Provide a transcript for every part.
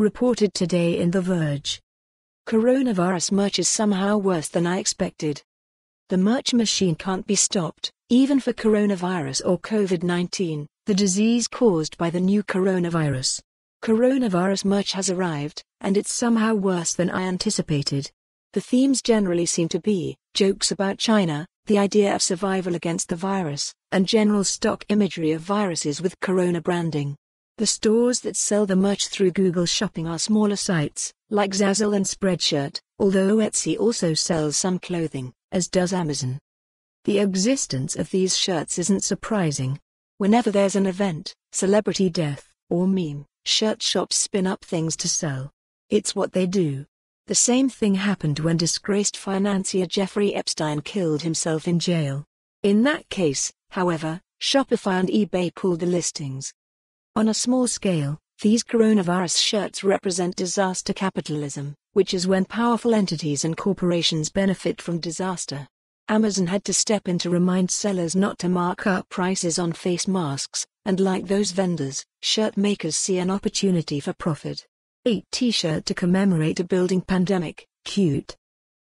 Reported today in The Verge. Coronavirus merch is somehow worse than I expected. The merch machine can't be stopped, even for coronavirus or COVID 19, the disease caused by the new coronavirus. Coronavirus merch has arrived, and it's somehow worse than I anticipated. The themes generally seem to be jokes about China, the idea of survival against the virus, and general stock imagery of viruses with corona branding. The stores that sell the merch through Google Shopping are smaller sites, like Zazzle and Spreadshirt, although Etsy also sells some clothing, as does Amazon. The existence of these shirts isn't surprising. Whenever there's an event, celebrity death, or meme, shirt shops spin up things to sell. It's what they do. The same thing happened when disgraced financier Jeffrey Epstein killed himself in jail. In that case, however, Shopify and eBay pulled the listings, on a small scale, these coronavirus shirts represent disaster capitalism, which is when powerful entities and corporations benefit from disaster. Amazon had to step in to remind sellers not to mark up prices on face masks, and like those vendors, shirt makers see an opportunity for profit. 8 T shirt to commemorate a building pandemic, cute.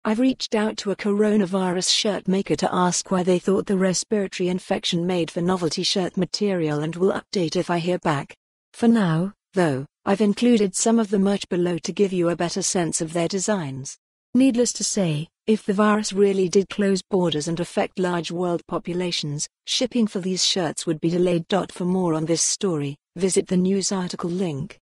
I've reached out to a coronavirus shirt maker to ask why they thought the respiratory infection made for novelty shirt material and will update if I hear back. For now, though, I've included some of the merch below to give you a better sense of their designs. Needless to say, if the virus really did close borders and affect large world populations, shipping for these shirts would be delayed. For more on this story, visit the news article link.